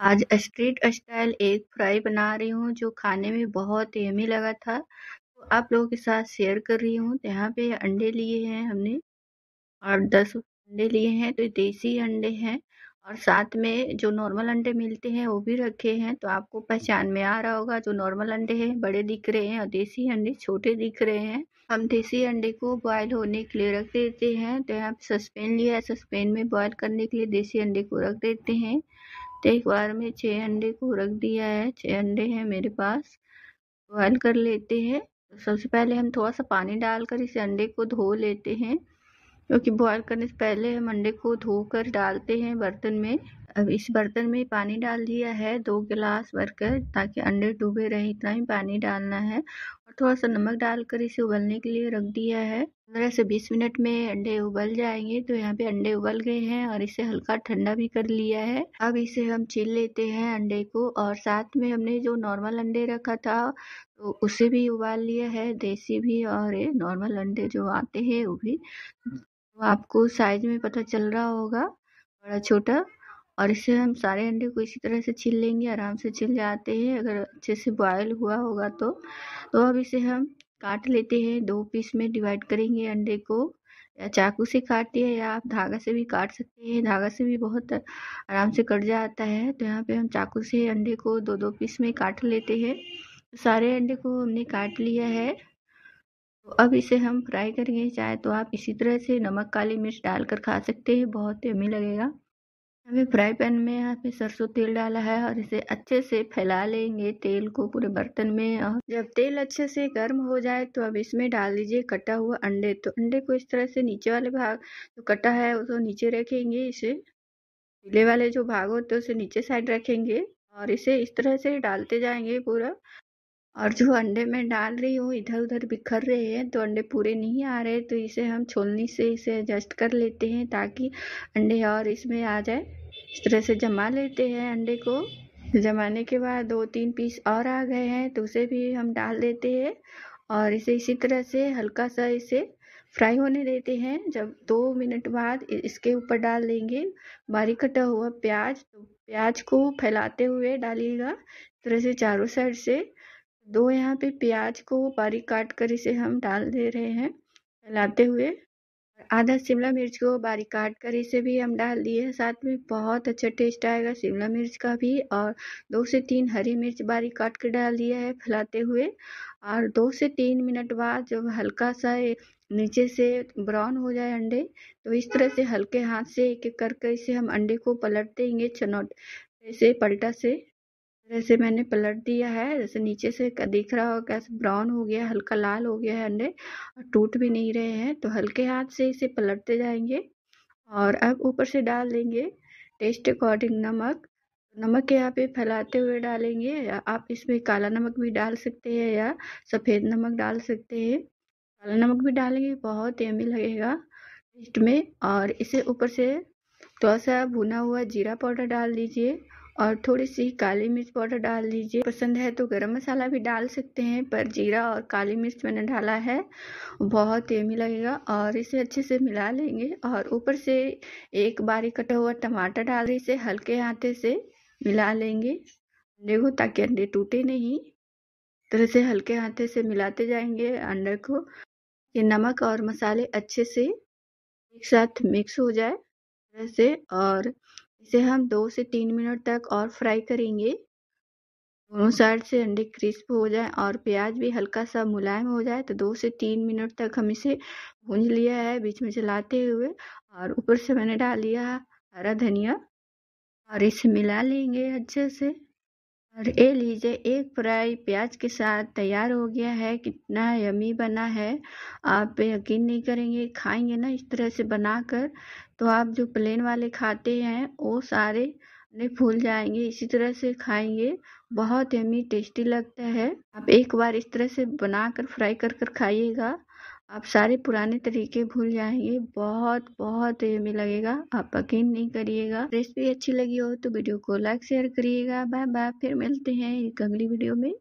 आज street style एक fry बना रही हूँ जो खाने में बहुत यमी लगा था तो आप लोगों के साथ शेयर कर रही हूँ तो यहाँ पे अंडे लिए हैं हमने और दस अंडे लिए हैं तो देसी अंडे हैं और साथ में जो नॉर्मल अंडे मिलते हैं वो भी रखे हैं तो आपको पहचान में आ रहा होगा जो नॉर्मल अंडे हैं बड़े दिख रहे हैं और देसी अंडे छोटे दिख रहे हैं हम देसी अंडे को बॉयल होने के लिए रख देते हैं तो यहाँ पे सस्पेन लिया है सस्पेन में बॉयल करने के लिए देसी अंडे को रख देते हैं एक बार में छः अंडे को रख दिया है छः अंडे हैं मेरे पास बॉयल कर लेते हैं सबसे पहले हम थोड़ा सा पानी डालकर इसे अंडे को धो लेते हैं क्योंकि बॉयल करने से पहले हम अंडे को धोकर डालते हैं बर्तन में अब इस बर्तन में पानी डाल दिया है दो गिलास भरकर ताकि अंडे डूबे रहे इतना ही पानी डालना है और थोड़ा सा नमक डालकर इसे उबलने के लिए रख दिया है पंद्रह से बीस मिनट में अंडे उबल जाएंगे तो यहाँ पे अंडे उबल गए हैं और इसे हल्का ठंडा भी कर लिया है अब इसे हम छील लेते हैं अंडे को और साथ में हमने जो नॉर्मल अंडे रखा था तो उसे भी उबाल लिया है देसी भी और नॉर्मल अंडे जो आते हैं वो भी तो आपको साइज में पता चल रहा होगा बड़ा छोटा और इसे हम सारे अंडे को इसी तरह से छील लेंगे आराम से छिल जाते हैं अगर अच्छे से बॉयल हुआ होगा तो तो अब इसे हम काट लेते हैं दो पीस में डिवाइड करेंगे अंडे को या चाकू से काटिए या आप धागा से भी काट सकते हैं धागा से भी बहुत आराम से कट जाता है तो यहाँ पे हम चाकू से अंडे को दो दो पीस में काट लेते हैं तो सारे अंडे को हमने काट लिया है तो अब इसे हम फ्राई करेंगे चाहे तो आप इसी तरह से नमक काली मिर्च डालकर खा सकते हैं बहुत यमी लगेगा अभी फ्राई पैन में यहाँ पे सरसों तेल डाला है और इसे अच्छे से फैला लेंगे तेल को पूरे बर्तन में और जब तेल अच्छे से गर्म हो जाए तो अब इसमें डाल दीजिए कटा हुआ अंडे तो अंडे को इस तरह से नीचे वाले भाग जो कटा है उसको नीचे रखेंगे इसे पीले वाले जो भाग होते तो उसे नीचे साइड रखेंगे और इसे इस तरह से डालते जाएंगे पूरा और जो अंडे मैं डाल रही हूँ इधर उधर बिखर रहे हैं तो अंडे पूरे नहीं आ रहे तो इसे हम छोलनी से इसे एडजस्ट कर लेते हैं ताकि अंडे और इसमें आ जाए इस तरह से जमा लेते हैं अंडे को जमाने के बाद दो तीन पीस और आ गए हैं तो उसे भी हम डाल देते हैं और इसे इसी तरह से हल्का सा इसे फ्राई होने देते हैं जब दो मिनट बाद इसके ऊपर डाल देंगे बारीक कटा हुआ प्याज तो प्याज को फैलाते हुए डालिएगा इस तरह से चारों साइड से दो यहाँ पे प्याज को बारीक काट कर इसे हम डाल दे रहे हैं फैलाते हुए आधा शिमला मिर्च को बारीक काट कर इसे भी हम डाल दिए हैं साथ में बहुत अच्छा टेस्ट आएगा शिमला मिर्च का भी और दो से तीन हरी मिर्च बारीक काट कर डाल दिया है फैलाते हुए और दो से तीन मिनट बाद जब हल्का सा नीचे से ब्राउन हो जाए अंडे तो इस तरह से हल्के हाथ से एक एक करके इसे हम अंडे को पलट देंगे चनौट ऐसे पलटा से जैसे मैंने पलट दिया है जैसे नीचे से दिख रहा हो कैसे ब्राउन हो गया हल्का लाल हो गया है अंडे और टूट भी नहीं रहे हैं तो हल्के हाथ से इसे पलटते जाएंगे और अब ऊपर से डाल देंगे टेस्ट अकॉर्डिंग नमक नमक यहाँ पे फैलाते हुए डालेंगे आप इसमें काला नमक भी डाल सकते हैं या सफ़ेद नमक डाल सकते हैं काला नमक भी डालेंगे बहुत यमी लगेगा टेस्ट में और इसे ऊपर से थोड़ा सा भुना हुआ जीरा पाउडर डाल दीजिए और थोड़ी सी काली मिर्च पाउडर डाल दीजिए पसंद है तो गरम मसाला भी डाल सकते हैं पर जीरा और काली मिर्च मैंने डाला है बहुत यमी लगेगा और इसे अच्छे से मिला लेंगे और ऊपर से एक बारी कटा हुआ टमाटर डाल इसे हल्के हाथे से मिला लेंगे अंडे को ताकि अंडे टूटे नहीं तरह से हल्के हाथे से मिलाते जाएंगे अंडे को ये नमक और मसाले अच्छे से एक साथ मिक्स हो जाए तरह से और इसे हम दो से तीन मिनट तक और फ्राई करेंगे दोनों साइड से अंडे क्रिस्प हो जाए और प्याज भी हल्का सा मुलायम हो जाए तो दो से तीन मिनट तक हम इसे भूंज लिया है बीच में चलाते हुए और ऊपर से मैंने डाल लिया हरा धनिया और इसे मिला लेंगे अच्छे से और ये लीजिए एक फ्राई प्याज के साथ तैयार हो गया है कितना यमी बना है आप यकीन नहीं करेंगे खाएंगे ना इस तरह से बनाकर तो आप जो प्लेन वाले खाते हैं वो सारे ने फूल जाएंगे इसी तरह से खाएंगे बहुत यमी टेस्टी लगता है आप एक बार इस तरह से बनाकर फ्राई कर कर खाइएगा आप सारे पुराने तरीके भूल जाएंगे बहुत बहुत यमी लगेगा आप यकीन नहीं करिएगा रेसिपी अच्छी लगी हो तो वीडियो को लाइक शेयर करिएगा बाय बाय फिर मिलते हैं एक अगली वीडियो में